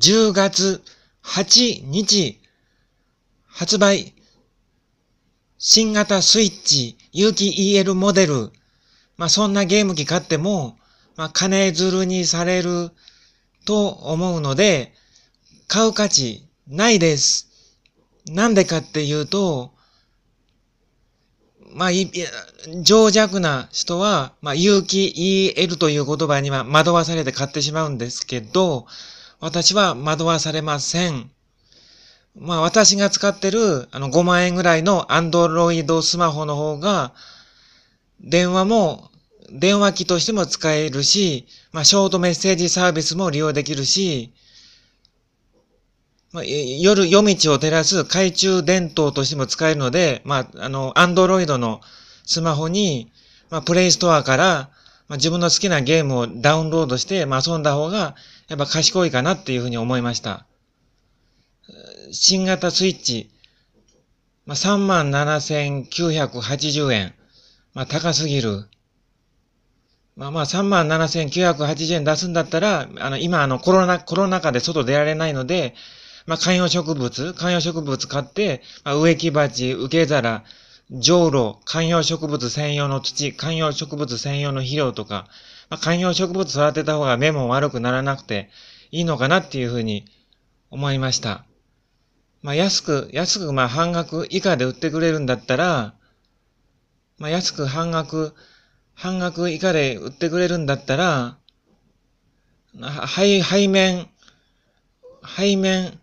10月8日発売新型スイッチ有機 EL モデル。まあ、そんなゲーム機買っても、まあ、金づるにされると思うので、買う価値ないです。なんでかっていうと、まあ、い、情弱な人は、まあ、有機 EL という言葉には惑わされて買ってしまうんですけど、私は惑わされません。まあ私が使ってるあの5万円ぐらいのアンドロイドスマホの方が、電話も、電話機としても使えるし、まあショートメッセージサービスも利用できるし、まあ、夜夜道を照らす懐中電灯としても使えるので、まああの、アンドロイドのスマホに、まあ、プレイストアからまあ、自分の好きなゲームをダウンロードして、まあ、遊んだ方が、やっぱ賢いかなっていうふうに思いました。新型スイッチ、まあ、37,980円。まあ、高すぎる。まあまあ、37,980円出すんだったら、あの、今、あの、コロナ、コロナ禍で外出られないので、まあ、観葉植物、観葉植物買って、まあ、植木鉢、受け皿、じょうろ、観葉植物専用の土、観葉植物専用の肥料とか、まあ、観葉植物育てた方が目も悪くならなくていいのかなっていうふうに思いました。まあ、安く、安くまあ半額以下で売ってくれるんだったら、まあ、安く半額、半額以下で売ってくれるんだったら、背、背面、背面、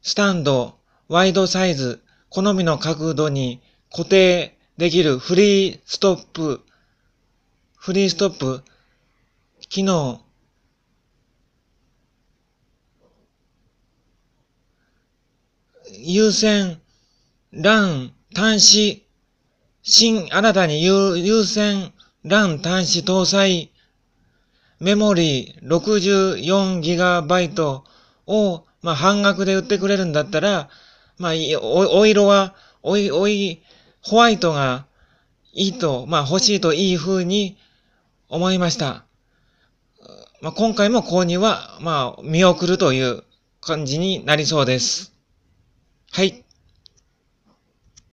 スタンド、ワイドサイズ、好みの角度に固定できるフリーストップ、フリーストップ機能優先、欄、端子、新、新たに優先、欄、端子搭載、メモリー 64GB を、まあ、半額で売ってくれるんだったら、まあ、お、お色は、おい、おい、ホワイトがいいと、まあ欲しいといい風に思いました。まあ、今回も購入は、まあ、見送るという感じになりそうです。はい。